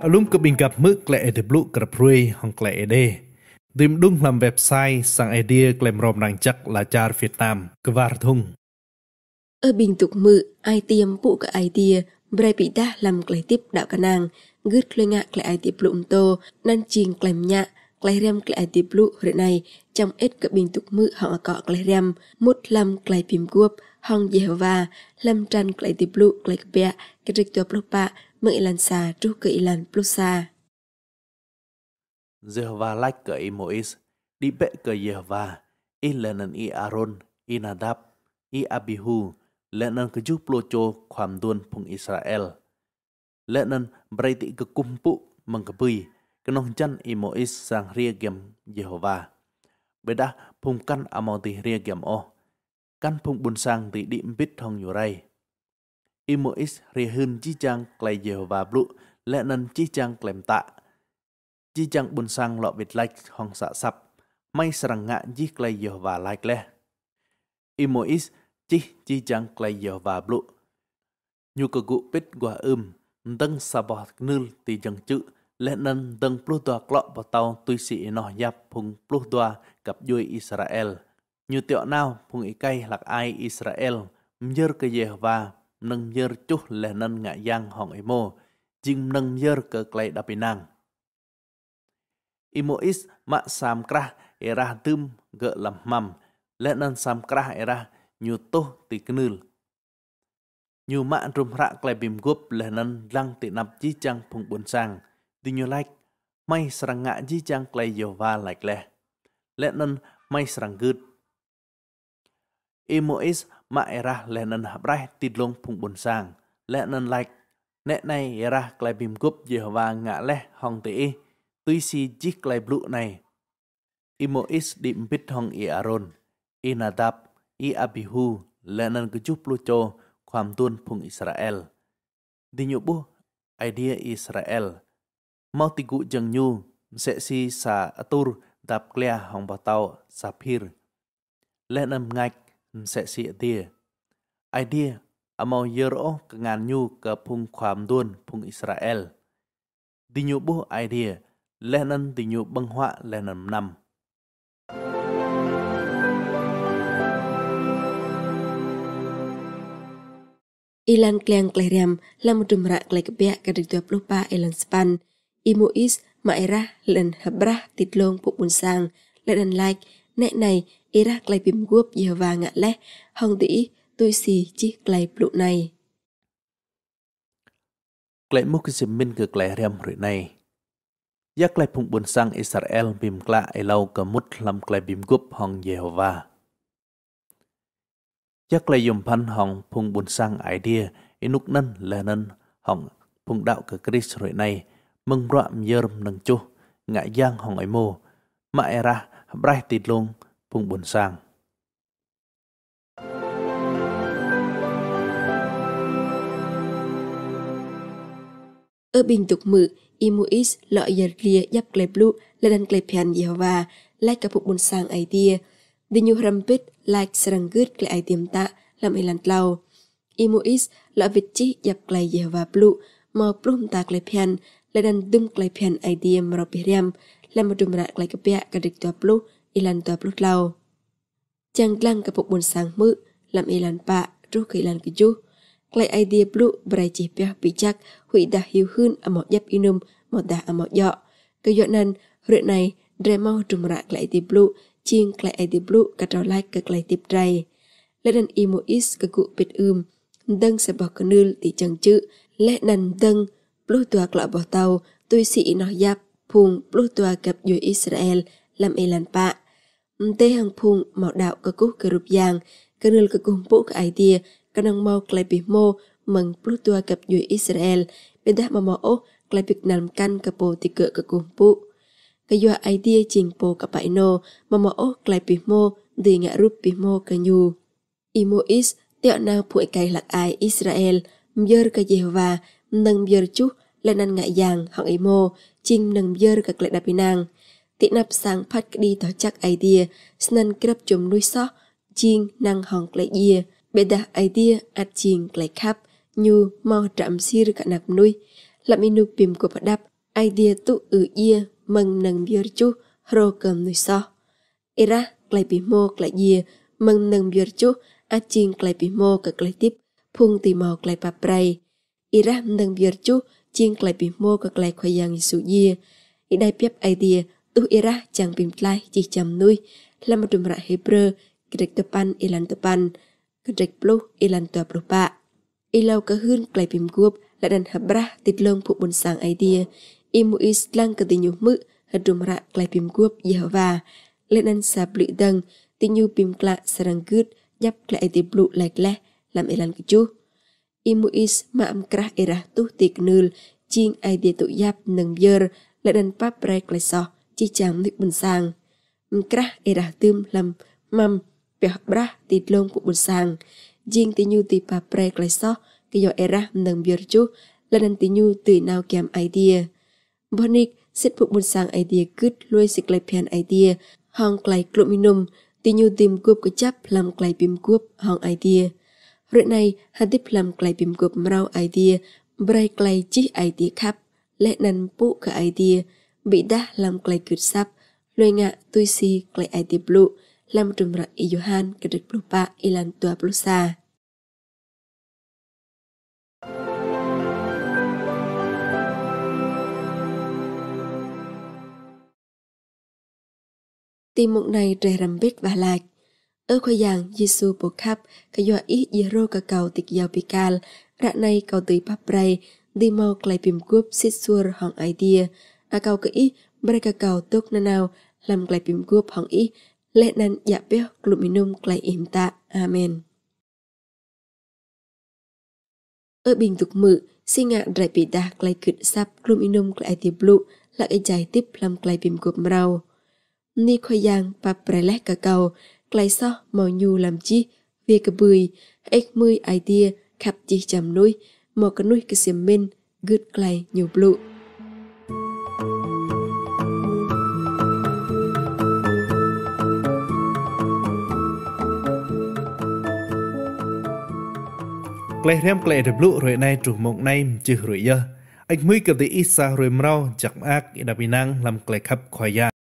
Alum cơ bình gặp mức lệ để blue gặp rui hong lệ đê. Tìm đúng làm website sang idea klem rom nàng chắc là char Việt Nam, cơ var Ở bình tục mự, ai tiêm bụ cả ai tia, brai bị đa làm cái tiếp đạo cả nàng, gứt lên ngạ cái ai tiếp lụm tô, nan chiền klem nhạ, klai rem klai ti blu rồi này trong ít cỡ bình tục mự họ có klai rem mút lâm klai pim guop hong jehovah lâm trăn klai ti blu klai bia cái trịch tuộc lúc bạ lần Mengilan sa trukilan plusa. Jehovah lách cờ y Mois, đi bệ cờ Jehovah, y lần y aron y Nadab, y Abihu, lệ nâng cứ giúp lô cho, khoảm đuôn phùng Israel. Lệ nâng bày tị cứ cung bụ mừng cứ bì, cứ nông chân y Mois sang ria gem Jehovah. Bởi đã phùng căn amon tì ria gem ô, căn phùng bùn sang tì điểm bít hông nhu rây. Imois rihun jijang klai Jehovah blu lẹ nân jijang klem tạ. Jijang bun sang lọ bịt lạch hong xạ sập may sẵn ngạ ji klai Jehovah lạch lẹ. Imois jih jijang klai Jehovah blu. Nhu cơ cụ bít quả ưm dâng xà bò nương tì dần chữ lẹ nân dâng plu tòa klọ bò tàu tùy sĩ nọ yap phung plu tòa gặp dùi Israel. Như tiọ nào phung ý cây lạc ai Israel, mjör cơ Jehovah menyenger cuh lehnan ngak yang hong emo jing menyenger ke klai da pinang imo is mak sam krah erah dum ge lam mam lehnan sam krah erah nyu tuh ti knul nyu mak rum rak klai bim gup lehnan lang ti nap ji chang phung bun sang ti nyu like mai serang ngak ji chang klai yo va like leh lehnan mai serang gut imo is mai ra lên habrai tít lung phung bồn sang lên ân lạch nẹ này ra lại bìm cúp giờ và ngã lẽ hong tỷ tuy si chích lại blue này imo is dim bit hong i aron inadab i abihu lên ân cứ chúc lucho ความตุนพุงอิสราเอลดิญบุไอเดียอิสราเอลมาติกุจังยูเซซีสาอตุรดับเกลียหองบาตาซาพิรและนำงัก Nseksia idea amau yeroh kenganyu ke pung kwam dun pung Israel. Dinyubuh idea lehnan dinyu benghwa lehnan nam. Ilan kleang kleriam lamu dumrak klekbia kadidua plupa ilan span. Imuis maerah len hebrah titlong pupun sang lehnan like Nẹ này, Irak lại bìm guốc giờ và ngạ lẽ, hồng tỷ tôi xì chiếc lại blue này. Lại mục dìm minh cực lại rèm rồi này. Giác lại phụng buồn sang Israel bìm lạ ai lâu cả mút làm lại bìm guốc hồng giờ và. Giác lại dùng phân hồng phụng buồn sang idea, inuk nân là nân hồng phụng đạo cờ Chris rồi này, mừng rạm dơm nâng chú, ngã giang hồng ấy mô, mà ra ប្រេះទីតលងពុងប៊ុនសាងអឺប៊ីងទុកមឺអ៊ីមូអ៊ីសលយលាយ៉ាប់ក្លេប្លូលដានក្លេភានយេហូវ៉ាឡៃកពុកមុនសាងអៃទៀឌីញូរ៉ំពិតឡៃស្រងគឺតក្លេអៃទៀមតាឡំអ៊ីឡាន់ឡៅអ៊ីមូអ៊ីសលវិជីយ៉ាប់ក្លេយេហូវ៉ាប្លូមកព្រុំតាក្លេភានលដានឌឹមក្លេភានអៃទៀមរ៉ូពីរាម làm một đùm rạc lại cái bia cả địch tòa blue ilan tòa blue lao chàng lăng cả bộ buồn sáng mự làm ilan pa rút cái lan cái ju lại idea blue brai chỉ bia bị chắc hủy đã hiu hơn ở một giáp inum một đã ở một dọ cái dọ năn, rượu này drama đùm rạc lại idea blue chiên lại idea blue cả trò lại cả lại tiếp trai lại đàn imo is cả cụ biệt ưm dâng sẽ bỏ cái nương thì chẳng chữ lẽ nằn dâng blue tòa lại bỏ tàu tôi sĩ nói giáp phung Plutoa gặp dưới Israel làm elan pa. Ừ, tê hàng phung mạo đạo cơ cúc cơ rụp giang, cơ nương cơ cung bố cơ tia, cơ năng mau klai bì mô mừng Plutoa gặp dưới Israel, bên đá mà mạo ốc klai bì nằm căn cơ bồ tì cửa cơ cung bố. Cơ dùa idea trình bồ cơ bãi nô mà mạo ốc klai bì mô đi ngã rụp bì mô cơ nhu. Imo is tẹo nào phụi cây lạc ai Israel, mjör cơ dèo và nâng mjör chút lenan ngạ yang hang imo ching nang bier ka klet dapinang ti nap sang phat kdi to chak idea snan krep chum lui so ching nang hang klet ye beda idea at ching klet khap nyu mau dam sir ka nap nui lam inu pim ko padap idea tu ư ye mừng nang bier chu ro cầm nui so ira klai pi mo klai ye mừng nang bier chu at ching klai pi mo ka klai tip phung ti mau klai pa prai ira nang bier chu chiên klai pim mô ka klai khoyang isu ye i dai ai idea tu ira chang pim klai chi cham nui lama dum ra hebra grek tepan ilan tepan grek plu ilan tua plu pa ilau ka hun klai pim gup la dan habra tit long phu bun sang idea imu is lang ka tinyu mu hadum ra klai pim gup yehova lenan sap li dang tinyu pim kla sarang gut nhấp lại tiếp lụ lạch lẽ làm ilan cái chú imuis maamkrah erah tuh tiknul jing ai dia tu yap nang yer la dan pap prai klai so chi chang lik bun sang mkrah erah tum lam mam peh brah ti long pu bun sang jing ti nyu ti pap prai klai so ki yo erah nang yer chu la dan ti nyu ti nau kiam ai dia bonik sit pu bun sang ai dia kut lui sik lai pian ai dia hong klai klum minum ti nyu tim kup ko chap lam klai pim kup hong ai dia រណៃហាទីផ្លាំក្លៃពីមគប់មរៅអៃឌីប្រៃក្លៃជីអៃឌីខាប់លេណានពុកអៃឌីបិដាឡាំក្លៃគិតសាប់លុយងាទុយស៊ីក្លៃអៃឌីប្លូឡាំទុំរអ៊ីយូហានកដឹកប្លូប៉ាអ៊ីឡានទួប្លូសា Tìm mục này trẻ rầm biết và lạc เอ้อขยังยิสูปกคับขยออิยิโรกะเก่าติดยาวปิกาลระในเก่าตุยปับไรดีเมาไกลปิมกุบซิดซัวร์ของไอเดียอาเก่ากะอิบริกะเก่าตุกนานาวลำไกลปิมกุบห้องอิและนั้นอย่าเปี้ยกลุ่มินุมไกลอิมตา อาเมนเออบิงตุกมือสิงะไรปิดาไกลกึดซับกลุ่มินุมไกลตีบลุหละไอใจติบลำไกลปิมกุบเรา นี่ขยังปับไรและกะเก่า sao mò nhu làm chi, vì cái bùi, ếch mươi tia khắp chi chầm nuôi, mò cái nuôi cái xiêm men, gứt glay nhiều blue. Glay rem glay the blue rồi nay trùng mộng nay chữ rồi giờ. Anh mới gặp tới ít xa rồi mau chẳng ác đã bị năng làm glay khắp khỏi gia.